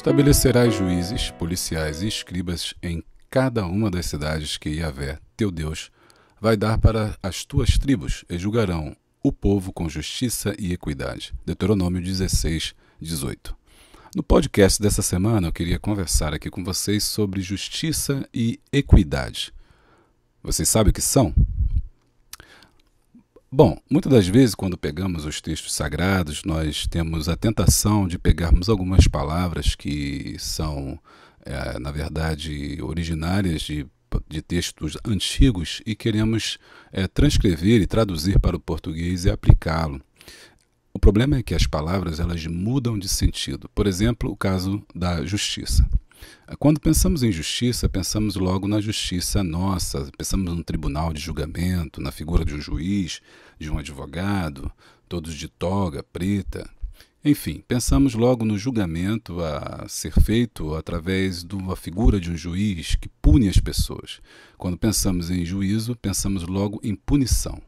Estabelecerás juízes, policiais e escribas em cada uma das cidades que Yahvé, teu Deus, vai dar para as tuas tribos, e julgarão o povo com justiça e equidade. Deuteronômio 16, 18. No podcast dessa semana, eu queria conversar aqui com vocês sobre justiça e equidade. Vocês sabem o que são? Bom, muitas das vezes, quando pegamos os textos sagrados, nós temos a tentação de pegarmos algumas palavras que são, é, na verdade, originárias de, de, textos antigos e queremos é, transcrever e traduzir para o português e aplicá-lo. O problema é que as palavras elas mudam de sentido. Por exemplo, o caso da justiça. Quando pensamos em justiça, pensamos logo na justiça nossa, pensamos num tribunal de julgamento, na figura de um juiz, de um advogado, todos de toga preta. Enfim, pensamos logo no julgamento a ser feito através de uma figura de um juiz que pune as pessoas. Quando pensamos em juízo, pensamos logo em punição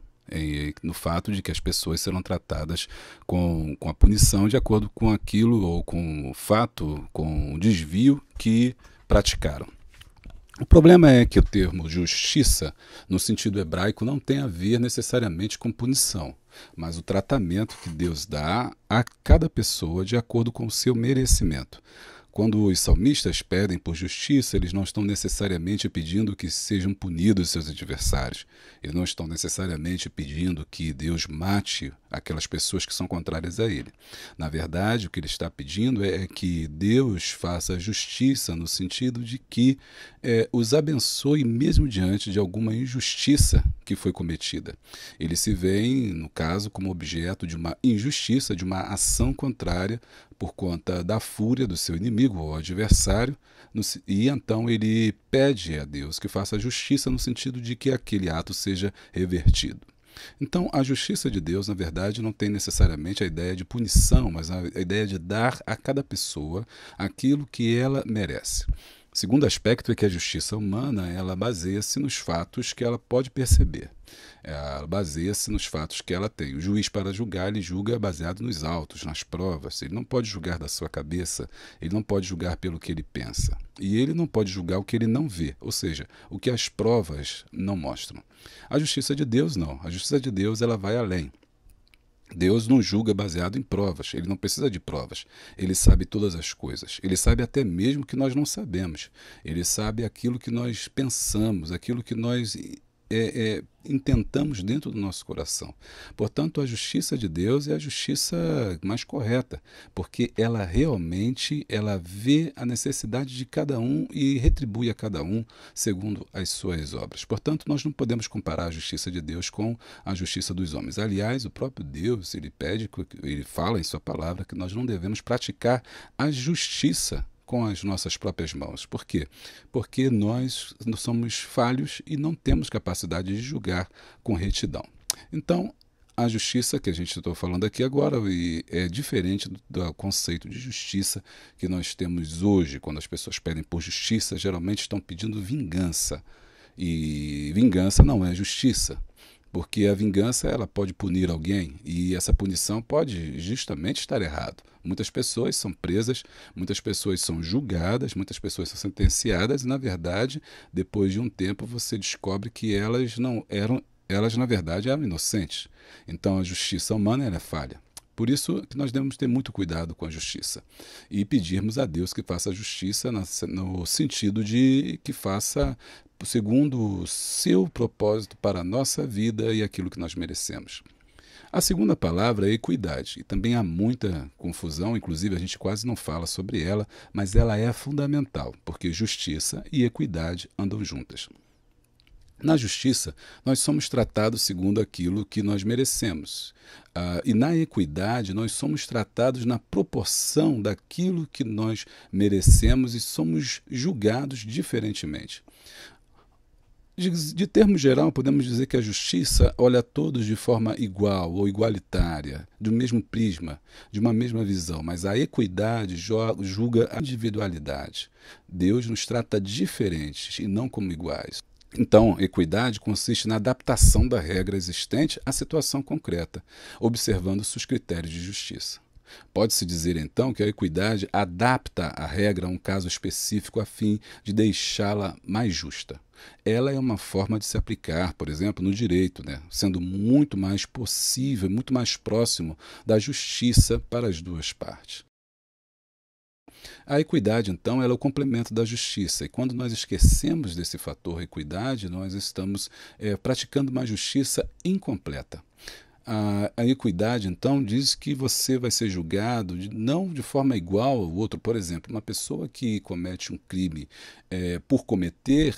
no fato de que as pessoas serão tratadas com, com a punição de acordo com aquilo ou com o fato, com o desvio que praticaram. O problema é que o termo justiça, no sentido hebraico, não tem a ver necessariamente com punição, mas o tratamento que Deus dá a cada pessoa de acordo com o seu merecimento. Quando os salmistas pedem por justiça, eles não estão necessariamente pedindo que sejam punidos seus adversários. Eles não estão necessariamente pedindo que Deus mate aquelas pessoas que são contrárias a ele. Na verdade, o que ele está pedindo é, é que Deus faça justiça no sentido de que é, os abençoe mesmo diante de alguma injustiça que foi cometida. Ele se vê no caso, como objeto de uma injustiça, de uma ação contrária por conta da fúria do seu inimigo inimigo ou adversário, e então ele pede a Deus que faça justiça no sentido de que aquele ato seja revertido. Então, a justiça de Deus, na verdade, não tem necessariamente a ideia de punição, mas a ideia de dar a cada pessoa aquilo que ela merece. O segundo aspecto é que a justiça humana ela baseia-se nos fatos que ela pode perceber. Ela baseia-se nos fatos que ela tem. O juiz, para julgar, ele julga baseado nos autos, nas provas. Ele não pode julgar da sua cabeça, ele não pode julgar pelo que ele pensa. E ele não pode julgar o que ele não vê, ou seja, o que as provas não mostram. A justiça de Deus não. A justiça de Deus ela vai além Deus não julga baseado em provas, ele não precisa de provas. Ele sabe todas as coisas. Ele sabe até mesmo que nós não sabemos. Ele sabe aquilo que nós pensamos, aquilo que nós é, é, intentamos dentro do nosso coração. Portanto, a justiça de Deus é a justiça mais correta, porque ela realmente ela vê a necessidade de cada um e retribui a cada um segundo as suas obras. Portanto, nós não podemos comparar a justiça de Deus com a justiça dos homens. Aliás, o próprio Deus ele pede, ele fala em sua palavra que nós não devemos praticar a justiça com as nossas próprias mãos. Por quê? Porque nós somos falhos e não temos capacidade de julgar com retidão. Então, a justiça que a gente está falando aqui agora é diferente do conceito de justiça que nós temos hoje. Quando as pessoas pedem por justiça, geralmente estão pedindo vingança. E vingança não é justiça porque a vingança ela pode punir alguém e essa punição pode justamente estar errado. Muitas pessoas são presas, muitas pessoas são julgadas, muitas pessoas são sentenciadas e na verdade, depois de um tempo você descobre que elas não eram, elas na verdade eram inocentes. Então a justiça humana é falha. Por isso que nós devemos ter muito cuidado com a justiça e pedirmos a Deus que faça justiça no sentido de que faça segundo o seu propósito para a nossa vida e aquilo que nós merecemos. A segunda palavra é equidade, e também há muita confusão, inclusive a gente quase não fala sobre ela, mas ela é fundamental, porque justiça e equidade andam juntas. Na justiça, nós somos tratados segundo aquilo que nós merecemos. Ah, e na equidade, nós somos tratados na proporção daquilo que nós merecemos e somos julgados diferentemente. De, termo geral, podemos dizer que a justiça olha a todos de forma igual ou igualitária, do mesmo prisma, de uma mesma visão, mas a equidade julga a individualidade. Deus nos trata diferentes e não como iguais. Então, equidade consiste na adaptação da regra existente à situação concreta, observando seus critérios de justiça. Pode-se dizer, então, que a equidade adapta a regra a um caso específico a fim de deixá-la mais justa. Ela é uma forma de se aplicar, por exemplo, no direito, né? sendo muito mais possível, muito mais próximo da justiça para as duas partes. A equidade, então, é o complemento da justiça. E quando nós esquecemos desse fator equidade, nós estamos é, praticando uma justiça incompleta. A, a equidade, então, diz que você vai ser julgado de, não de forma igual ao outro. Por exemplo, uma pessoa que comete um crime é, por cometer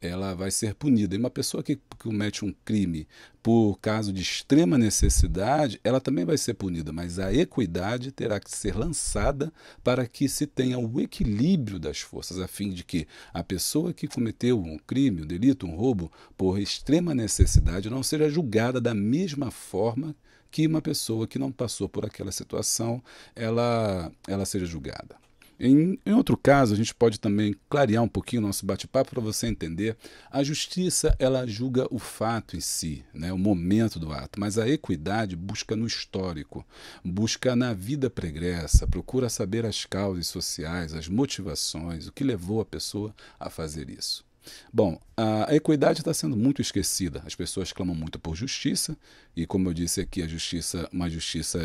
ela vai ser punida. E uma pessoa que comete um crime por caso de extrema necessidade, ela também vai ser punida, mas a equidade terá que ser lançada para que se tenha o equilíbrio das forças, a fim de que a pessoa que cometeu um crime, um delito, um roubo, por extrema necessidade, não seja julgada da mesma forma que uma pessoa que não passou por aquela situação, ela, ela seja julgada. Em, em, outro caso, a gente pode também clarear um pouquinho o nosso bate-papo para você entender. A justiça, ela julga o fato em si, né, o momento do ato, mas a equidade busca no histórico, busca na vida pregressa, procura saber as causas sociais, as motivações, o que levou a pessoa a fazer isso. Bom, a equidade está sendo muito esquecida. As pessoas clamam muito por justiça, e como eu disse aqui, a justiça, uma justiça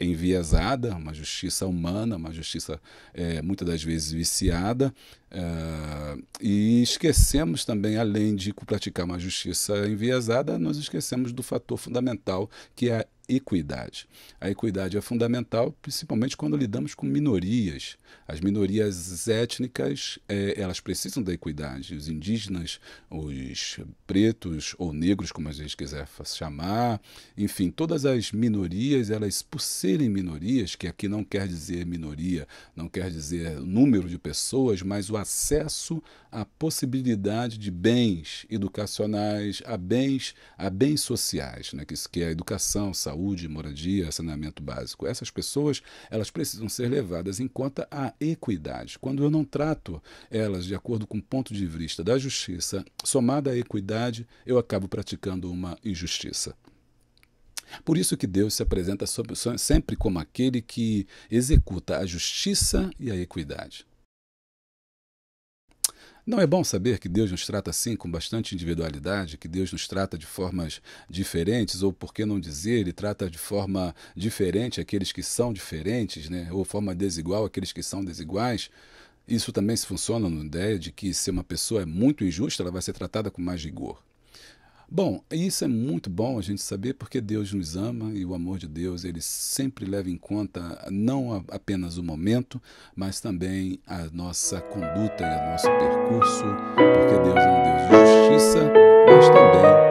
enviesada, uma justiça humana, uma justiça é, muitas das vezes viciada, ah, e esquecemos também, além de praticar uma justiça enviesada, nós esquecemos do fator fundamental que é a equidade. A equidade é fundamental, principalmente quando lidamos com minorias. As minorias étnicas, é, elas precisam da equidade. Os indígenas, os pretos ou negros, como a gente quiser chamar, enfim, todas as minorias, elas por serem minorias, que aqui não quer dizer minoria, não quer dizer número de pessoas, mas o acesso à possibilidade de bens educacionais, a bens, a bens sociais, né, que, que é educação, saúde, moradia, saneamento básico. Essas pessoas elas precisam ser levadas em conta a equidade. Quando eu não trato elas de acordo com o ponto de vista da justiça, somada à equidade, eu acabo praticando uma injustiça. Por isso que Deus se apresenta sempre como aquele que executa a justiça e a equidade. Não é bom saber que Deus nos trata assim, com bastante individualidade, que Deus nos trata de formas diferentes, ou por que não dizer, Ele trata de forma diferente aqueles que são diferentes, né? ou forma desigual aqueles que são desiguais. Isso também se funciona na ideia de que se uma pessoa é muito injusta, ela vai ser tratada com mais rigor. Bom, isso é muito bom a gente saber porque Deus nos ama e o amor de Deus ele sempre leva em conta não apenas o momento, mas também a nossa conduta e o nosso percurso, porque Deus é um Deus de justiça, mas também